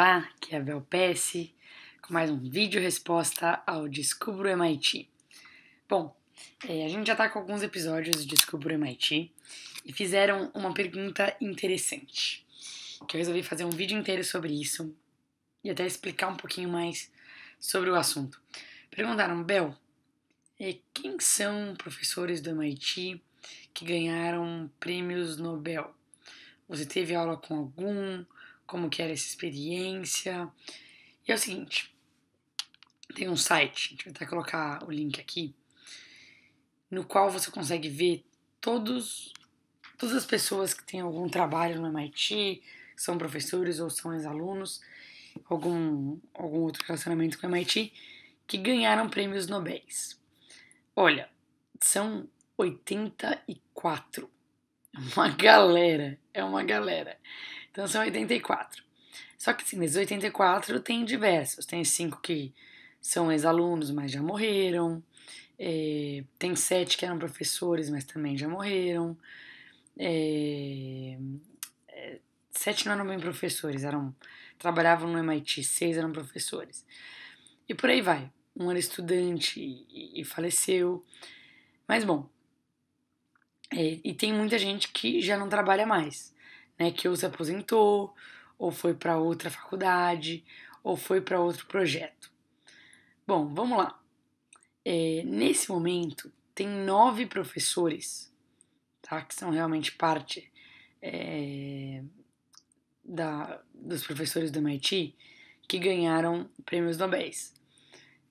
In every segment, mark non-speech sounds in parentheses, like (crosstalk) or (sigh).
Olá, aqui é a Bel Pesce, com mais um vídeo resposta ao Descubro MIT. Bom, é, a gente já está com alguns episódios do Descubro MIT e fizeram uma pergunta interessante, que eu resolvi fazer um vídeo inteiro sobre isso e até explicar um pouquinho mais sobre o assunto. Perguntaram, Bel, é, quem são professores do MIT que ganharam prêmios Nobel? Você teve aula com algum? como que era essa experiência. E é o seguinte, tem um site, a gente vai até colocar o link aqui, no qual você consegue ver todos, todas as pessoas que têm algum trabalho no MIT, são professores ou são ex-alunos, algum, algum outro relacionamento com o MIT, que ganharam prêmios Nobéis. Olha, são 84. É uma galera, é uma galera. Então são 84. Só que, assim, desses 84 tem diversos. Tem cinco que são ex-alunos, mas já morreram. É, tem sete que eram professores, mas também já morreram. É, é, sete não eram bem professores, eram trabalhavam no MIT, seis eram professores. E por aí vai. Um era estudante e, e faleceu. Mas bom, é, e tem muita gente que já não trabalha mais né, que ou se aposentou, ou foi para outra faculdade, ou foi para outro projeto. Bom, vamos lá. É, nesse momento, tem nove professores, tá, que são realmente parte é, da, dos professores do MIT, que ganharam prêmios Nobel.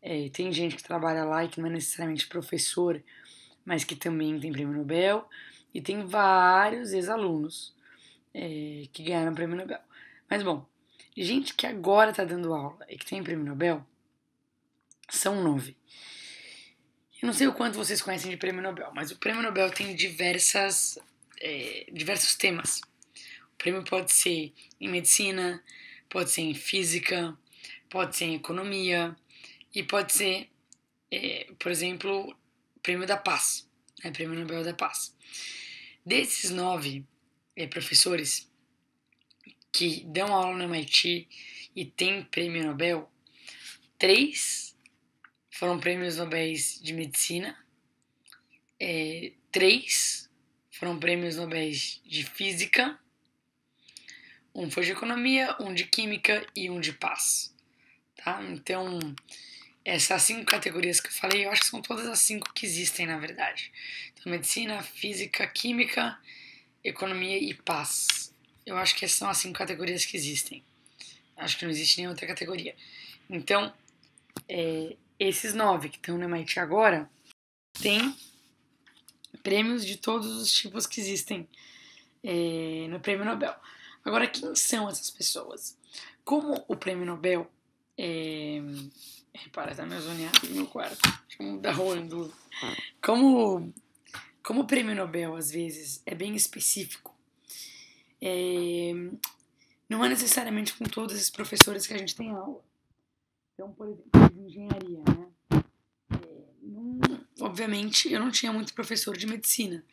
É, tem gente que trabalha lá e que não é necessariamente professor, mas que também tem prêmio Nobel, e tem vários ex-alunos é, que ganharam o prêmio Nobel. Mas bom, gente que agora está dando aula e que tem prêmio Nobel são nove. Eu não sei o quanto vocês conhecem de prêmio Nobel, mas o prêmio Nobel tem diversas, é, diversos temas. O prêmio pode ser em medicina, pode ser em física, pode ser em economia e pode ser, é, por exemplo, prêmio da paz, né, prêmio Nobel da paz. Desses nove, é, professores que dão aula no MIT e têm prêmio Nobel, três foram prêmios Nobel de medicina, é, três foram prêmios Nobel de física, um foi de economia, um de química e um de paz. Tá? Então, essas cinco categorias que eu falei, eu acho que são todas as cinco que existem, na verdade. Então, medicina, física, química economia e paz. Eu acho que são as assim, cinco categorias que existem. Acho que não existe nenhuma outra categoria. Então, é, esses nove que estão no MIT agora têm prêmios de todos os tipos que existem é, no Prêmio Nobel. Agora, quem são essas pessoas? Como o Prêmio Nobel é, Repara, tá me no meu quarto. Deixa eu mudar o ângulo. Como como o prêmio Nobel, às vezes, é bem específico, é, não é necessariamente com todos os professores que a gente tem aula. Então, por exemplo, de engenharia, né? É, não, obviamente, eu não tinha muito professor de medicina.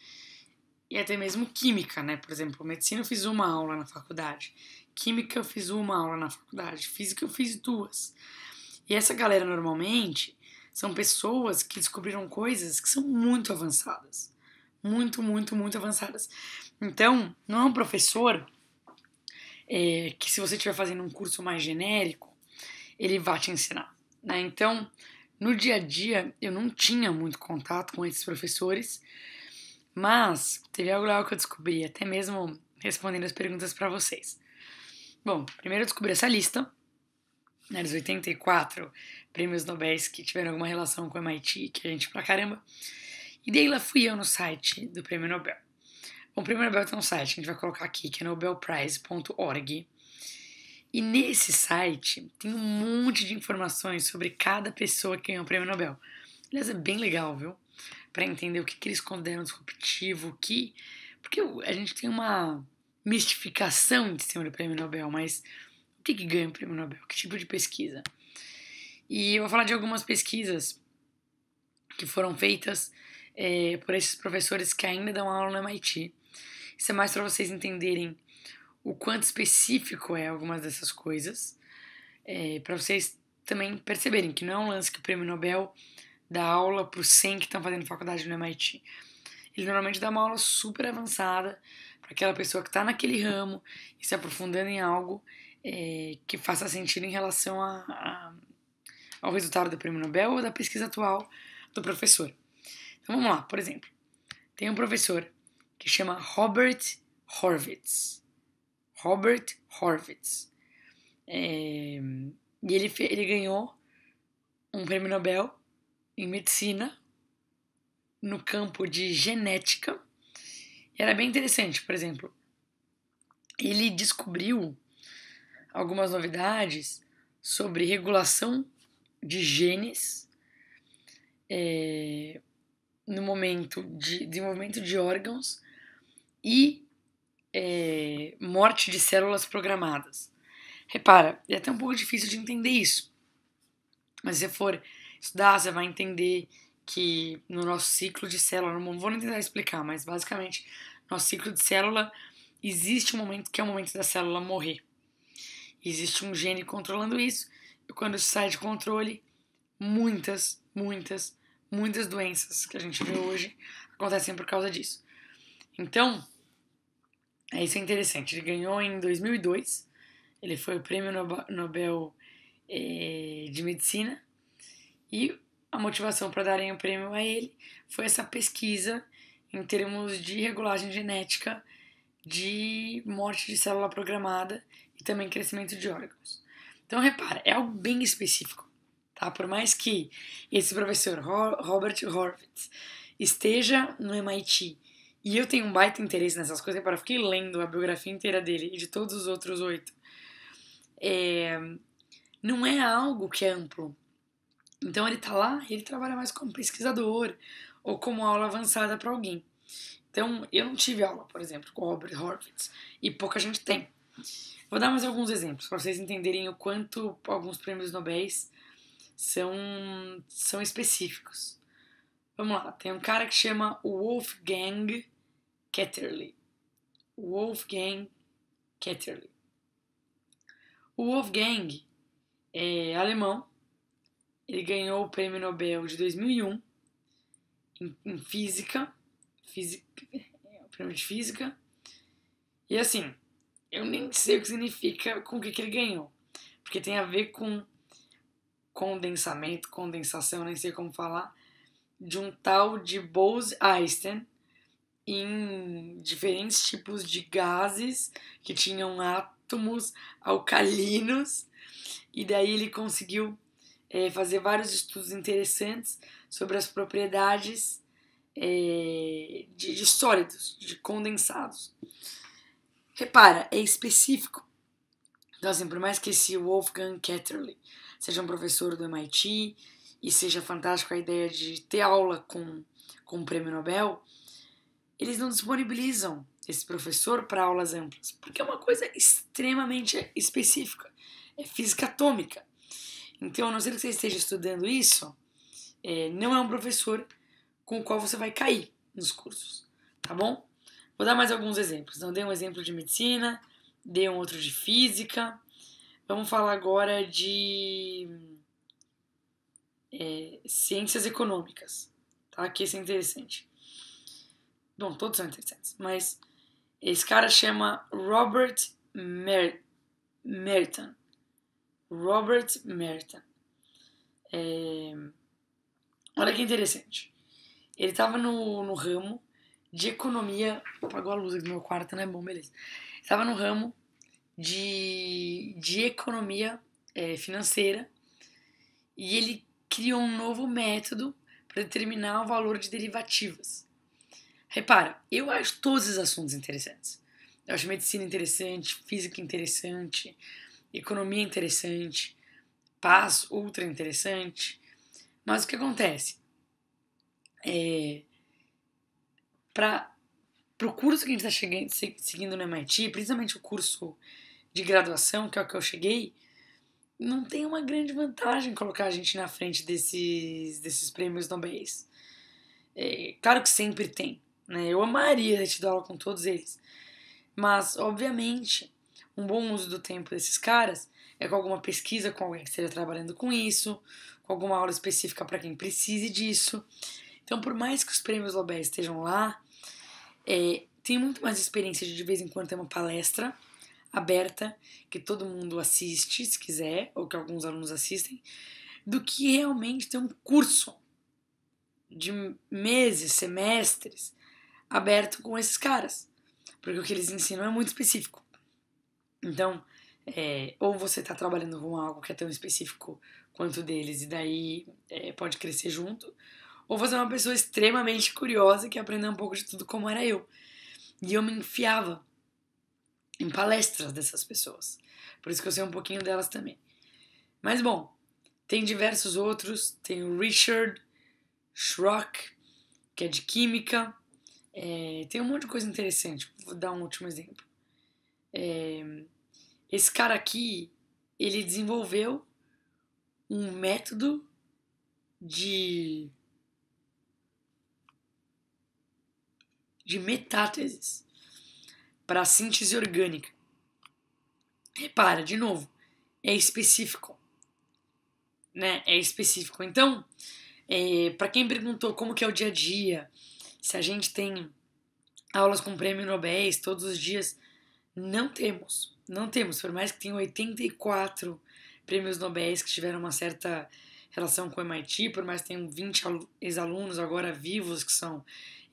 E até mesmo química, né? Por exemplo, medicina eu fiz uma aula na faculdade. Química eu fiz uma aula na faculdade. Física eu fiz duas. E essa galera, normalmente, são pessoas que descobriram coisas que são muito avançadas muito, muito, muito avançadas. Então, não é um professor é, que, se você estiver fazendo um curso mais genérico, ele vai te ensinar. Né? Então, no dia a dia, eu não tinha muito contato com esses professores, mas teve algo legal que eu descobri, até mesmo respondendo as perguntas para vocês. Bom, primeiro eu descobri essa lista, né, dos 84 prêmios Nobel que tiveram alguma relação com o MIT, que a é gente pra caramba. E daí lá fui eu no site do Prêmio Nobel. Bom, o Prêmio Nobel tem um site que a gente vai colocar aqui, que é nobelprize.org. E nesse site tem um monte de informações sobre cada pessoa que ganhou o Prêmio Nobel. Aliás, é bem legal, viu? Para entender o que, que eles consideram disruptivo, o que. Porque a gente tem uma mistificação de cima do Prêmio Nobel, mas o que, que ganha o Prêmio Nobel? Que tipo de pesquisa? E eu vou falar de algumas pesquisas que foram feitas é, por esses professores que ainda dão aula no MIT. Isso é mais para vocês entenderem o quanto específico é algumas dessas coisas, é, para vocês também perceberem que não é um lance que o prêmio Nobel dá aula para os 100 que estão fazendo faculdade no MIT. Ele normalmente dá uma aula super avançada para aquela pessoa que está naquele ramo e se aprofundando em algo é, que faça sentido em relação a, a, ao resultado do prêmio Nobel ou da pesquisa atual do professor. Então vamos lá, por exemplo, tem um professor que chama Robert Horvitz. Robert Horvitz. É, e ele, ele ganhou um prêmio Nobel em medicina no campo de genética. E era bem interessante, por exemplo, ele descobriu algumas novidades sobre regulação de genes é, no momento de desenvolvimento de órgãos e é, morte de células programadas. Repara, é até um pouco difícil de entender isso, mas se você for estudar, você vai entender que no nosso ciclo de célula, não vou nem tentar explicar, mas basicamente, nosso ciclo de célula existe um momento que é o momento da célula morrer. Existe um gene controlando isso, e quando isso sai de controle, muitas, muitas muitas doenças que a gente vê hoje acontecem por causa disso. Então, é isso é interessante. Ele ganhou em 2002, ele foi o prêmio Nobel é, de Medicina, e a motivação para darem o prêmio a ele foi essa pesquisa em termos de regulagem genética de morte de célula programada e também crescimento de órgãos. Então, repara, é algo bem específico. Tá? Por mais que esse professor Robert Horvitz esteja no MIT e eu tenho um baita interesse nessas coisas, para fiquei lendo a biografia inteira dele e de todos os outros oito. É, não é algo que é amplo. Então ele tá lá e ele trabalha mais como pesquisador ou como aula avançada para alguém. Então eu não tive aula, por exemplo, com o Robert Horvitz e pouca gente tem. Vou dar mais alguns exemplos para vocês entenderem o quanto alguns prêmios Nobel são, são específicos. Vamos lá, tem um cara que chama Wolfgang Ketterly. Wolfgang Ketterly. O Wolfgang é alemão, ele ganhou o prêmio Nobel de 2001 em, em física, física, o (laughs) prêmio de física. E assim, eu nem sei o que significa com o que, que ele ganhou, porque tem a ver com condensamento, condensação, nem sei como falar, de um tal de Bose-Einstein em diferentes tipos de gases que tinham átomos alcalinos, e daí ele conseguiu é, fazer vários estudos interessantes sobre as propriedades é, de, de sólidos, de condensados. Repara, é específico então, assim, por mais que esse Wolfgang Ketterle seja um professor do MIT e seja fantástico a ideia de ter aula com, com o prêmio Nobel, eles não disponibilizam esse professor para aulas amplas, porque é uma coisa extremamente específica, é física atômica. Então, a não ser que você esteja estudando isso, é, não é um professor com o qual você vai cair nos cursos, tá bom? Vou dar mais alguns exemplos. não dei um exemplo de medicina, dei um outro de física. Vamos falar agora de é, ciências econômicas, tá? Que isso é interessante. Bom, todos são interessantes, mas esse cara chama Robert Mer Merton. Robert Merton. É... Olha que interessante. Ele estava no, no ramo de economia. Apagou a luz aqui do meu quarto, né? Bom, beleza. Estava no ramo de, de economia é, financeira e ele criou um novo método para determinar o valor de derivativas. Repara, eu acho todos os assuntos interessantes. Eu acho medicina interessante, física interessante, economia interessante, paz ultra interessante. Mas o que acontece? É, para o curso que a gente está seguindo no MIT, principalmente o curso de graduação, que é o que eu cheguei, não tem uma grande vantagem colocar a gente na frente desses, desses prêmios Nobel. É, claro que sempre tem, né? Eu amaria ter tido aula com todos eles. Mas, obviamente, um bom uso do tempo desses caras é com alguma pesquisa com alguém que esteja trabalhando com isso, com alguma aula específica para quem precise disso. Então, por mais que os prêmios Nobel estejam lá, é, tem muito mais experiência de de vez em quando ter uma palestra aberta que todo mundo assiste, se quiser, ou que alguns alunos assistem, do que realmente ter um curso de meses, semestres aberto com esses caras, porque o que eles ensinam é muito específico. Então, é, ou você está trabalhando com algo que é tão específico quanto deles e daí é, pode crescer junto, ou você é uma pessoa extremamente curiosa que aprendeu um pouco de tudo como era eu. E eu me enfiava em palestras dessas pessoas. Por isso que eu sei um pouquinho delas também. Mas bom, tem diversos outros. Tem o Richard Schrock, que é de química. É, tem um monte de coisa interessante. Vou dar um último exemplo. É, esse cara aqui, ele desenvolveu um método de de metáteses para síntese orgânica. Repara, de novo, é específico. Né? É específico. Então, é, para quem perguntou como que é o dia a dia, se a gente tem aulas com prêmio Nobel todos os dias, não temos. Não temos, por mais que tenha 84 prêmios Nobel que tiveram uma certa relação com o MIT, por mais que tenham 20 ex-alunos agora vivos que são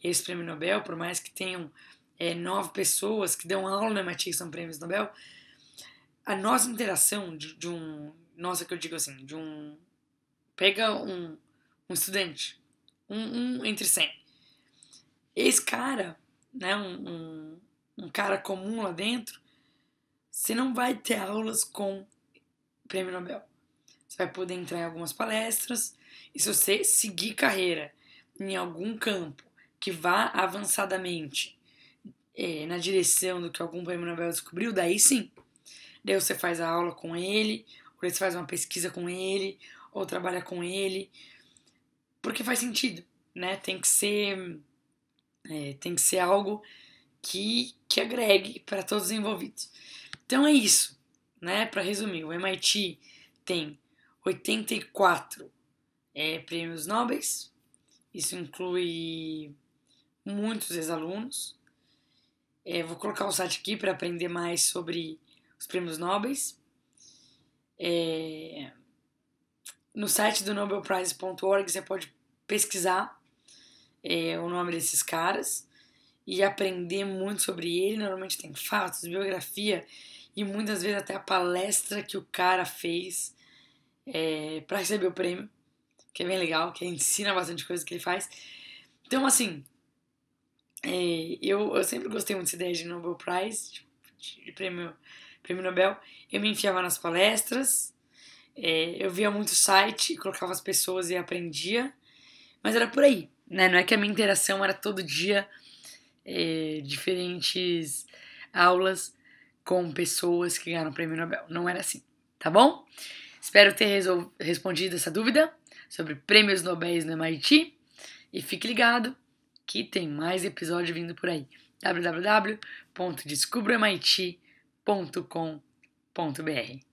esse prêmio Nobel, por mais que tenham é, nove pessoas que dão aula na MIT que são prêmios Nobel, a nossa interação de, de um. Nossa, que eu digo assim, de um. Pega um, um estudante, um, um entre cem. Esse cara, né, um, um, um cara comum lá dentro, você não vai ter aulas com prêmio Nobel. Você vai poder entrar em algumas palestras e se você seguir carreira em algum campo que vá avançadamente é, na direção do que algum prêmio Nobel descobriu, daí sim. Daí você faz a aula com ele, ou você faz uma pesquisa com ele, ou trabalha com ele, porque faz sentido, né? Tem que ser, é, tem que ser algo que, que agregue para todos os envolvidos. Então é isso, né? Para resumir, o MIT tem 84 é, prêmios Nobel, isso inclui muitos ex-alunos. É, vou colocar um site aqui para aprender mais sobre os prêmios nobel É, no site do nobelprize.org você pode pesquisar é, o nome desses caras e aprender muito sobre ele. Normalmente tem fatos, biografia e muitas vezes até a palestra que o cara fez é, para receber o prêmio, que é bem legal, que ensina bastante coisa que ele faz. Então, assim, é, eu, eu sempre gostei muito dessa ideia de Nobel Prize, tipo, de, de prêmio, prêmio Nobel. Eu me enfiava nas palestras, é, eu via muito site, colocava as pessoas e aprendia, mas era por aí, né? Não é que a minha interação era todo dia é, diferentes aulas com pessoas que ganharam o prêmio Nobel. Não era assim, tá bom? Espero ter respondido essa dúvida sobre prêmios Nobéis no MIT e fique ligado que tem mais episódio vindo por aí. www.descubroMIT.com.br